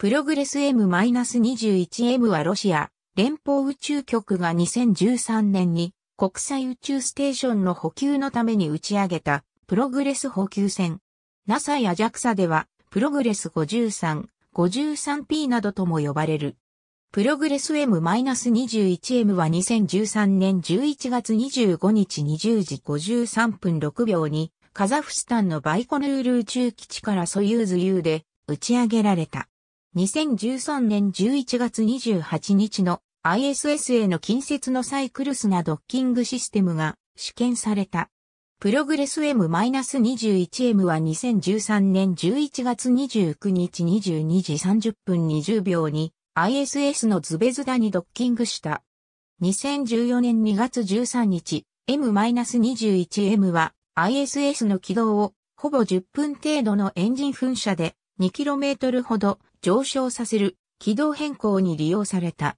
プログレス M-21M はロシア連邦宇宙局が2013年に国際宇宙ステーションの補給のために打ち上げたプログレス補給船。NASA や JAXA ではプログレス53、53P などとも呼ばれる。プログレス M-21M は2013年11月25日20時53分6秒にカザフスタンのバイコヌール宇宙基地からソユーズ U で打ち上げられた。2013年11月28日の ISS への近接のサイクルスなドッキングシステムが試験された。プログレス M-21M は2013年11月29日22時30分20秒に ISS のズベズダにドッキングした。2014年2月13日、M-21M は ISS の軌道をほぼ10分程度のエンジン噴射で 2km ほど上昇させる軌道変更に利用された。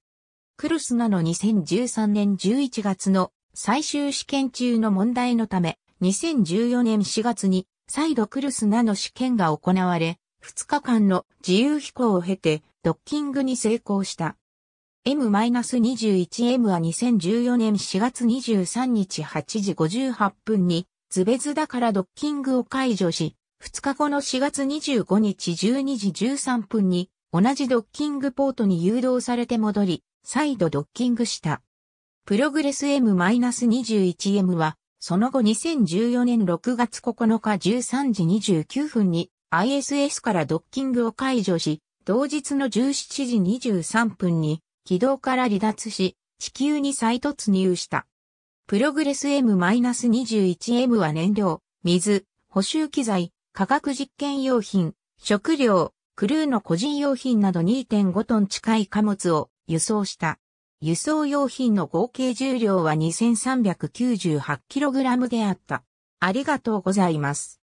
クルスナの2013年11月の最終試験中の問題のため、2014年4月に再度クルスナの試験が行われ、2日間の自由飛行を経てドッキングに成功した。M-21M は2014年4月23日8時58分にズベズだからドッキングを解除し、2日後の4月25日12時13分に、同じドッキングポートに誘導されて戻り、再度ドッキングした。プログレス M-21M は、その後2014年6月9日13時29分に ISS からドッキングを解除し、同日の17時23分に軌道から離脱し、地球に再突入した。プログレス M-21M は燃料、水、補修機材、化学実験用品、食料、クルーの個人用品など2.5トン近い貨物を輸送した。輸送用品の合計重量は 2398kg であった。ありがとうございます。